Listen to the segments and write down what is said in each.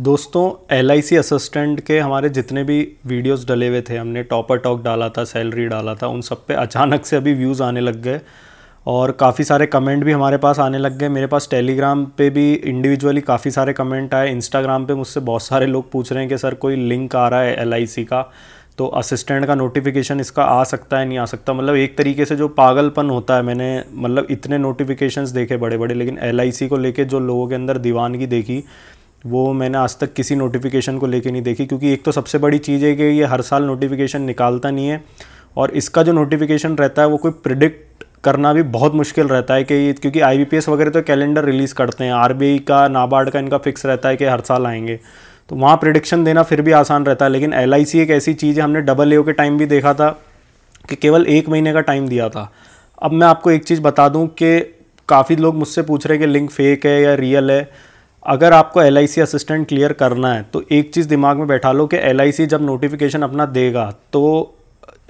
दोस्तों L assistant के हमारे जितने भी वीडियोस डले हुए थे हमने टॉपर टॉक डाला था सैलरी डाला था उन सब पे अचानक से अभी व्यूज़ आने लग गए और काफ़ी सारे कमेंट भी हमारे पास आने लग गए मेरे पास टेलीग्राम पे भी इंडिविजुअली काफ़ी सारे कमेंट आए इंस्टाग्राम पे मुझसे बहुत सारे लोग पूछ रहे हैं कि सर कोई लिंक आ रहा है एल का तो असिस्टेंट का नोटिफिकेशन इसका आ सकता है नहीं आ सकता मतलब एक तरीके से जो पागलपन होता है मैंने मतलब इतने नोटिफिकेशंस देखे बड़े बड़े लेकिन एल को लेके जो लोगों के अंदर दीवानगी देखी वो मैंने आज तक किसी नोटिफिकेशन को लेके नहीं देखी क्योंकि एक तो सबसे बड़ी चीज़ है कि ये हर साल नोटिफिकेशन निकालता नहीं है और इसका जो नोटिफिकेशन रहता है वो कोई प्रिडिक्ट करना भी बहुत मुश्किल रहता है कि क्योंकि आई वगैरह तो कैलेंडर रिलीज़ करते हैं आर का नाबार्ड का इनका फिक्स रहता है कि हर साल आएंगे तो वहाँ प्रिडिक्शन देना फिर भी आसान रहता है लेकिन एल एक ऐसी चीज़ है हमने डबल ए के टाइम भी देखा था कि केवल एक महीने का टाइम दिया था अब मैं आपको एक चीज़ बता दूँ कि काफ़ी लोग मुझसे पूछ रहे हैं कि लिंक फेक है या रियल है अगर आपको एल असिस्टेंट क्लियर करना है तो एक चीज़ दिमाग में बैठा लो कि एल जब नोटिफिकेशन अपना देगा तो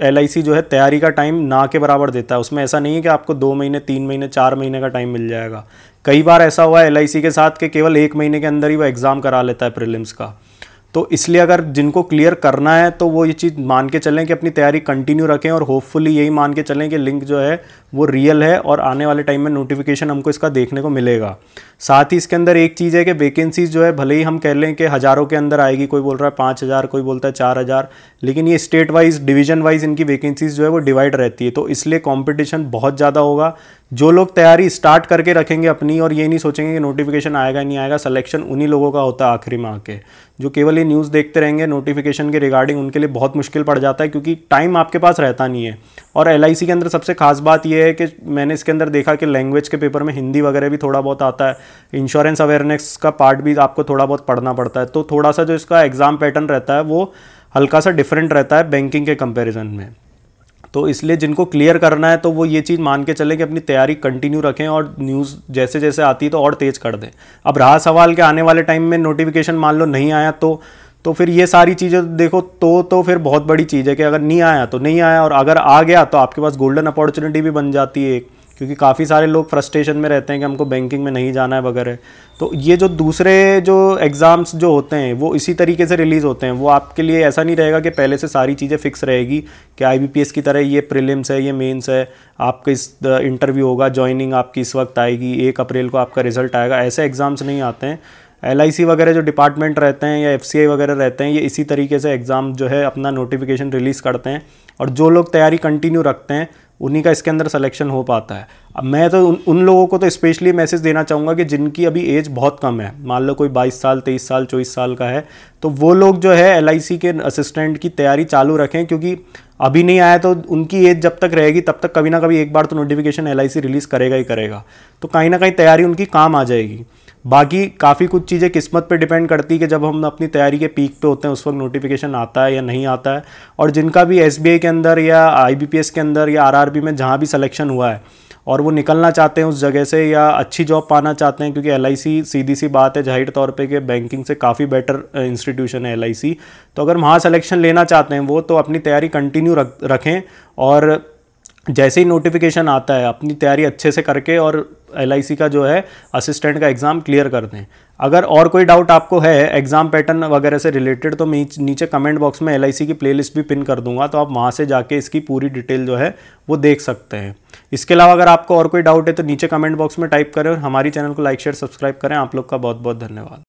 एल जो है तैयारी का टाइम ना के बराबर देता है उसमें ऐसा नहीं है कि आपको दो महीने तीन महीने चार महीने का टाइम मिल जाएगा कई बार ऐसा हुआ है एल के साथ कि केवल एक महीने के अंदर ही वो एग्ज़ाम करा लेता है प्रिलिम्स का तो इसलिए अगर जिनको क्लियर करना है तो वो ये चीज़ मान के चलें कि अपनी तैयारी कंटिन्यू रखें और होपफुली यही मान के चलें कि लिंक जो है वो रियल है और आने वाले टाइम में नोटिफिकेशन हमको इसका देखने को मिलेगा साथ ही इसके अंदर एक चीज़ है कि वैकेंसीज जो है भले ही हम कह लें कि हज़ारों के अंदर आएगी कोई बोल रहा है पाँच हज़ार कोई बोलता है चार हज़ार लेकिन ये स्टेट वाइज डिवीजन वाइज इनकी वेकेंसीज जो है वो डिवाइड रहती है तो इसलिए कॉम्पिटिशन बहुत ज़्यादा होगा जो लोग तैयारी स्टार्ट करके रखेंगे अपनी और ये नहीं सोचेंगे कि नोटिफिकेशन आएगा नहीं आएगा सलेक्शन उन्हीं लोगों का होता है आखिरी में के जो केवल डेली न्यूज़ देखते रहेंगे नोटिफिकेशन के रिगार्डिंग उनके लिए बहुत मुश्किल पड़ जाता है क्योंकि टाइम आपके पास रहता नहीं है और एल के अंदर सबसे खास बात यह है कि मैंने इसके अंदर देखा कि लैंग्वेज के पेपर में हिंदी वगैरह भी थोड़ा बहुत आता है इंश्योरेंस अवेयरनेस का पार्ट भी आपको थोड़ा बहुत पढ़ना पड़ता है तो थोड़ा सा जो इसका एग्ज़ाम पैटर्न रहता है वो हल्का सा डिफरेंट रहता है बैंकिंग के कंपेरिजन में तो इसलिए जिनको क्लियर करना है तो वो ये चीज़ मान के चले कि अपनी तैयारी कंटिन्यू रखें और न्यूज़ जैसे जैसे आती है तो और तेज़ कर दें अब रहा सवाल के आने वाले टाइम में नोटिफिकेशन मान लो नहीं आया तो तो फिर ये सारी चीज़ें देखो तो तो फिर बहुत बड़ी चीज़ है कि अगर नहीं आया तो नहीं आया और अगर आ गया तो आपके पास गोल्डन अपॉर्चुनिटी भी बन जाती है एक क्योंकि काफ़ी सारे लोग फ्रस्ट्रेशन में रहते हैं कि हमको बैंकिंग में नहीं जाना है वगैरह तो ये जो दूसरे जो एग्ज़ाम्स जो होते हैं वो इसी तरीके से रिलीज़ होते हैं वो आपके लिए ऐसा नहीं रहेगा कि पहले से सारी चीज़ें फिक्स रहेगी कि आई की तरह ये प्रिलिम्स है ये मेंस है आपका इस इंटरव्यू होगा ज्वाइनिंग आपकी इस वक्त आएगी एक अप्रैल को आपका रिजल्ट आएगा ऐसे एग्ज़ाम्स नहीं आते हैं एल वगैरह जो डिपार्टमेंट रहते हैं या एफ वगैरह रहते हैं ये इसी तरीके से एग्ज़ाम जो है अपना नोटिफिकेशन रिलीज़ करते हैं और जो लोग तैयारी कंटिन्यू रखते हैं उन्हीं का इसके अंदर सिलेक्शन हो पाता है अब मैं तो उन, उन लोगों को तो स्पेशली मैसेज देना चाहूँगा कि जिनकी अभी एज बहुत कम है मान लो कोई 22 साल 23 साल 24 साल का है तो वो लोग जो है एल के असिस्टेंट की तैयारी चालू रखें क्योंकि अभी नहीं आया तो उनकी एज जब तक रहेगी तब तक कभी ना कभी एक बार तो नोटिफिकेशन एल रिलीज़ करेगा ही करेगा तो कहीं ना कहीं तैयारी उनकी काम आ जाएगी बाकी काफ़ी कुछ चीज़ें किस्मत पे डिपेंड करती है कि जब हम अपनी तैयारी के पीक पे होते हैं उस वक्त नोटिफिकेशन आता है या नहीं आता है और जिनका भी एस के अंदर या आई के अंदर या आर में जहाँ भी सलेक्शन हुआ है और वो निकलना चाहते हैं उस जगह से या अच्छी जॉब पाना चाहते हैं क्योंकि एल सीधी सी बात है जाहिर तौर पे कि बैंकिंग से काफ़ी बेटर इंस्टीट्यूशन है एल तो अगर वहाँ सलेक्शन लेना चाहते हैं वो तो अपनी तैयारी कंटिन्यू रख रखें और जैसे ही नोटिफिकेशन आता है अपनी तैयारी अच्छे से करके और एल का जो है असिस्टेंट का एग्ज़ाम क्लियर कर दें अगर और कोई डाउट आपको है एग्ज़ाम पैटर्न वगैरह से रिलेटेड तो मैं नीचे कमेंट बॉक्स में एल की प्लेलिस्ट भी पिन कर दूंगा तो आप वहाँ से जाके इसकी पूरी डिटेल जो है वो देख सकते हैं इसके अलावा अगर आपको और कोई डाउट है तो नीचे कमेंट बॉक्स में टाइप करें हमारी चैनल को लाइक शेयर सब्सक्राइब करें आप लोग का बहुत बहुत धन्यवाद